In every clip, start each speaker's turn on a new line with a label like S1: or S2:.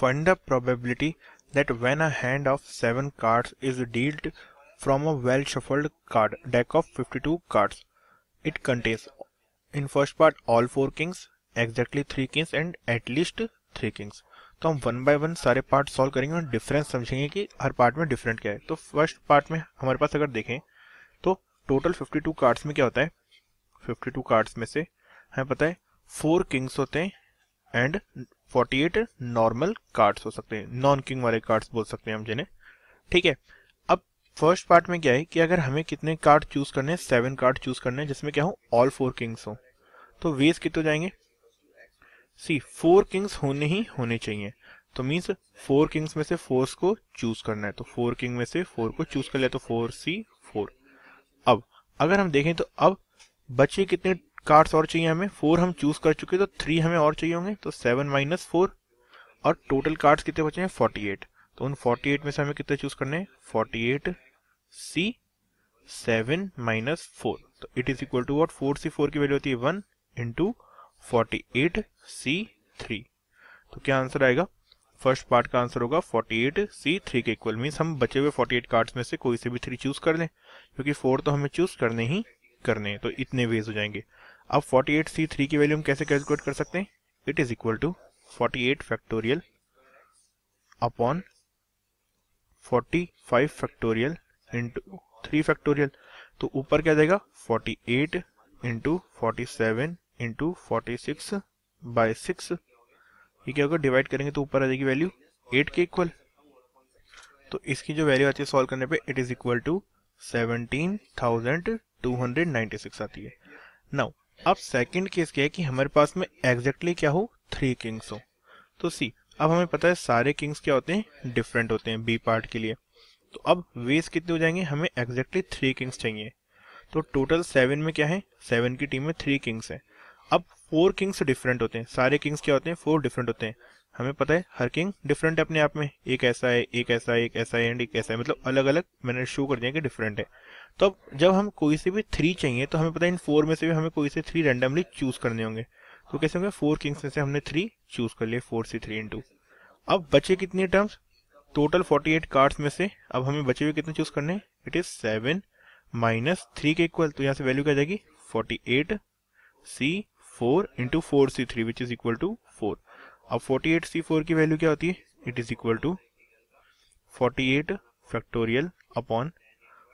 S1: find the probability that when a hand of 7 cards is dealt from a well shuffled card deck of 52 cards. It contains in first part all 4 kings, exactly 3 kings and at least 3 kings. तो हम one by one सारे part solve करेंगे और difference समझेंगे कि हर part में different क्या है तो फर्स्ट पार्ट में हमारे पास अगर देखें तो टोटल 52 कार्ड्स में क्या होता है 52 कार्ड्स में से हमें पता है फोर किंग्स होते हैं एंड 48 नॉर्मल कार्ड्स हो सकते हैं नॉन किंग वाले कार्ड्स बोल सकते हैं हम जिन्हें ठीक है अब फर्स्ट पार्ट में क्या है कि अगर हमें कितने कार्ड चूज करने हैं सेवन कार्ड चूज करने हैं जिसमें क्या हो ऑल फोर किंग्स हो तो वेज कितने जाएंगे सी फोर किंग्स होने ही होने चाहिए तो मीन्स फोर किंग्स में से फोर को चूज करना है तो फोर किंग में से फोर को चूज कर लिया तो फोर सी फोर अब अगर हम देखें तो अब बचे कितने कार्ड्स और चाहिए हमें फोर हम चूज कर चुके तो थ्री हमें और चाहिए होंगे तो सेवन माइनस फोर और टोटल कार्ड्स कितने बचे हैं फोर्टी एट तो उन फोर्टी एट में से हमें कितने चूज करने हैं forty eight C seven minus four तो it is equal to what four C four की वैल्यू होती है one into forty eight C three तो क्या आंसर आएगा फर्स्ट पार्ट का आंसर होगा 48 सी थ्री के इक्वल मीन्स हम बचे हुए 48 कार्ड्स में से कोई से भी थ्री चूज कर लें क्योंकि फोर तो हमें चूज करने ही करने हैं तो इतने वेज हो जाएंगे अब 48C3 की वैल्यू हम कैसे कैलकुलेट कर सकते हैं it is equal to 48 factorial upon 45 factorial into three factorial तो ऊपर क्या जाएगा 48 eight into forty seven into forty six by six ये क्या होगा डिवाइड करेंगे तो ऊपर आ जाएगी वैल्यू 8 के इक्वल तो इसकी जो वैल्यू आती है सॉल्व करने पे it is equal to seventeen thousand 296 आती है नाउ अब सेकंड केस क्या है कि हमारे पास में एग्जैक्टली क्या हो थ्री किंग्स हो तो सी अब हमें पता है सारे किंग्स क्या होते हैं डिफरेंट होते हैं बी पार्ट के लिए तो अब वेस कितने हो जाएंगे हमें एग्जैक्टली थ्री किंग्स चाहिए तो टोटल सेवन में क्या है सेवन की टीम में थ्री किंग्स है अब फोर किंग्स डिफरेंट होते हैं सारे किंग्स क्या होते हैं फोर डिफरेंट होते हैं हमें पता है हर किंग डिफरेंट है अपने आप में एक ऐसा है एक ऐसा है एक ऐसा है एंड एक ऐसा है मतलब अलग अलग मैंने शो कर दिया कि डिफरेंट है तो अब जब हम कोई से भी थ्री चाहिए तो हमें पता है इन फोर में से भी हमें कोई से थ्री रैंडमली चूज करने होंगे तो कैसे होंगे फोर किंग्स में से हमने थ्री चूज कर लिए फोर से थ्री इंटू अब बचे कितने टर्म्स टोटल एट कार्ड्स में से अब हमें बचे हुए कितने चूज करने it is seven minus three के इक्वल तो यहाँ से वैल्यू क्या जाएगी forty eight C four into four C three which is equal to four अब फोर्टी एट सी फोर की वैल्यू क्या होती है it is equal to forty eight factorial upon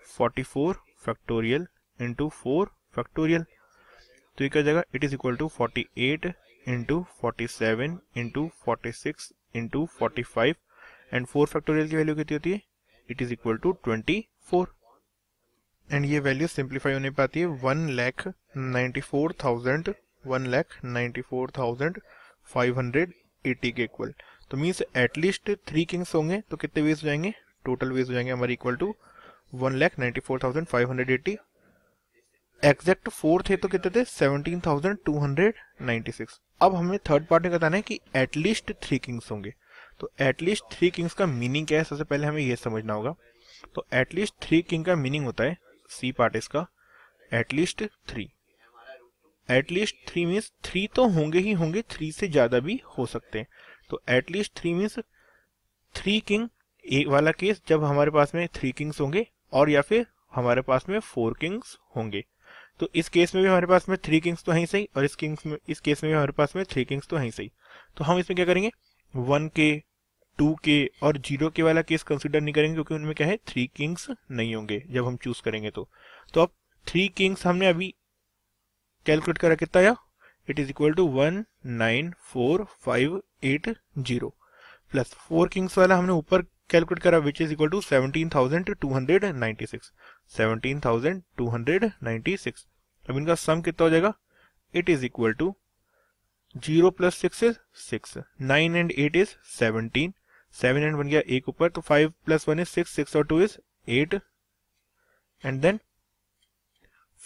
S1: 44 factorial into four factorial तो ये क्या जाएगा it is equal to 48 into forty seven into forty six into forty five and four factorial की value कितनी होती है it is equal to twenty four and ये value simplify होने पर आती है one lakh ninety four thousand one lakh ninety four thousand five hundred eighty के इक्वल तो मीन्स एटलीस्ट थ्री किंग्स होंगे तो कितने वेज हो जाएंगे टोटल वेज हो जाएंगे हमारे equal to one lakh ninety four thousand five hundred eighty exact four थे तो कितने थे seventeen thousand two hundred ninety six अब हमें थर्ड पार्ट में बताना है कि एटलीस्ट थ्री किंग्स होंगे तो एटलीस्ट थ्री किंग्स का मीनिंग क्या है सबसे पहले हमें यह समझना होगा तो एटलीस्ट थ्री किंग का मीनिंग होता है सी पार्ट इसका at least three at least three means three तो होंगे ही होंगे थ्री से ज्यादा भी हो सकते हैं तो at least three means three king ए वाला केस जब हमारे पास में थ्री किंग्स होंगे और या फिर हमारे पास में फोर किंग्स होंगे तो इस केस में भी हमारे पास में थ्री किंग्स तो हैं सही और इस किंग्स में इस केस में भी हमारे पास में थ्री किंग्स तो हैं सही तो हम इसमें क्या करेंगे वन के टू के और जीरो के वाला केस कंसिडर नहीं करेंगे क्योंकि उनमें क्या है थ्री किंग्स नहीं होंगे जब हम चूज करेंगे तो तो अब थ्री किंग्स हमने अभी कैलकुलेट करा कितना या it is equal to one nine four five eight zero plus four kings वाला हमने ऊपर कैलकुलेट करा which is equal to seventeen thousand two hundred ninety six seventeen thousand two hundred ninety six अब इनका sum कितना हो जाएगा it is equal to zero plus six is six nine and eight is seventeen seven and बन गया एक ऊपर तो five plus one is six six और two is eight and then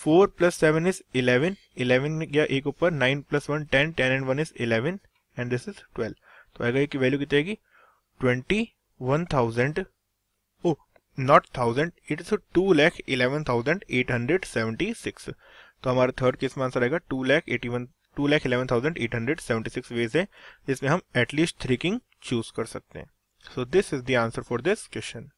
S1: four plus seven is eleven eleven में गया एक ऊपर nine plus one ten ten and one is eleven and this is twelve तो आएगा एक वैल्यू कितनी आएगी twenty one thousand oh not thousand it's two lakh eleven thousand eight hundred seventy six तो हमारा थर्ड केस में आंसर आएगा two lakh eighty one two lakh eleven thousand eight hundred seventy six veg है जिसमें हम एटलीस्ट थ्री किंग चूज कर सकते हैं so this is the answer for this question